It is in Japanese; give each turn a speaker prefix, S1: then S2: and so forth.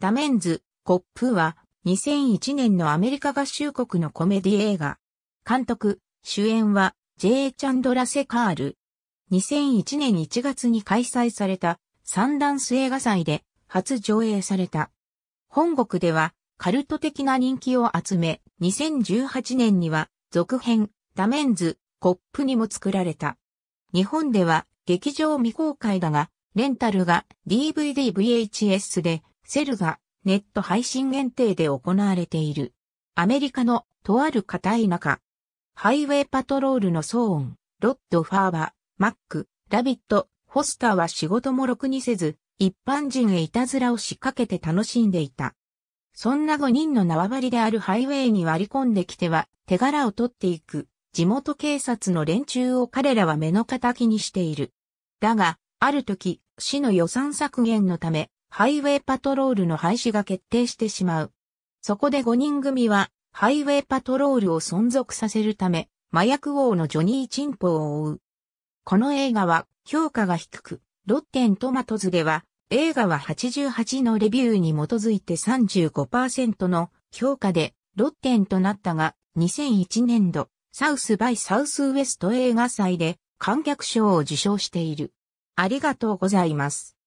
S1: ダメンズ、コップは2001年のアメリカ合衆国のコメ
S2: ディ映画。監督、主演は J. チャンドラセカール。2001年1月に開催されたサンダンス映画祭で初上映された。本国ではカルト的な人気を集め、2018年には続編、ダメンズ、コップにも作られた。日本では劇場未公開だが、レンタルが DVD VHS でセルがネット配信限定で行われている。アメリカのとある固い中。ハイウェイパトロールの騒音、ロッド・ファーバ、マック、ラビット、ホスターは仕事もろくにせず、一般人へいたずらを仕掛けて楽しんでいた。そんな5人の縄張りであるハイウェイに割り込んできては、手柄を取っていく、地元警察の連中を彼らは目の敵にしている。だが、ある時、市の予算削減のため、ハイウェイパトロールの廃止が決定してしまう。そこで5人組は、ハイウェイパトロールを存続させるため、麻薬王のジョニー・チンポを追う。この映画は、評価が低く、ロッテントマトズでは、映画は88のレビューに基づいて35%の評価で、ロッテンとなったが、2001年度、サウスバイサウスウエスト映画祭で、観客賞を受賞
S1: している。ありがとうございます。